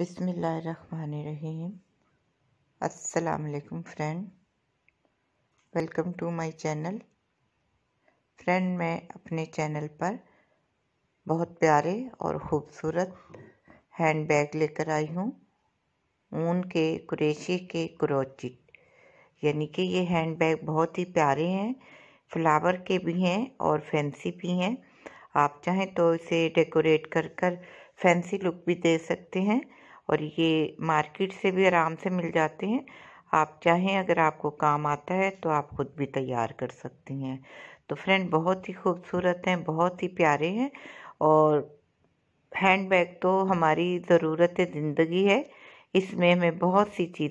बिसमीम असलकम friend welcome to my channel friend मैं अपने चैनल पर बहुत प्यारे और ख़ूबसूरत हैंड बैग लेकर आई हूँ ऊन के कुरेशी के क्रोचिट यानी कि ये हैंड बैग बहुत ही प्यारे हैं फ्लावर के भी हैं और फैंसी भी हैं आप चाहें तो इसे डेकोरेट कर कर फैंसी लुक भी दे सकते हैं और ये मार्केट से भी आराम से मिल जाते हैं आप चाहें अगर आपको काम आता है तो आप खुद भी तैयार कर सकती हैं तो फ्रेंड बहुत ही खूबसूरत हैं बहुत ही प्यारे हैं और हैंड बैग तो हमारी ज़रूरत ज़िंदगी है इसमें हमें बहुत सी चीज़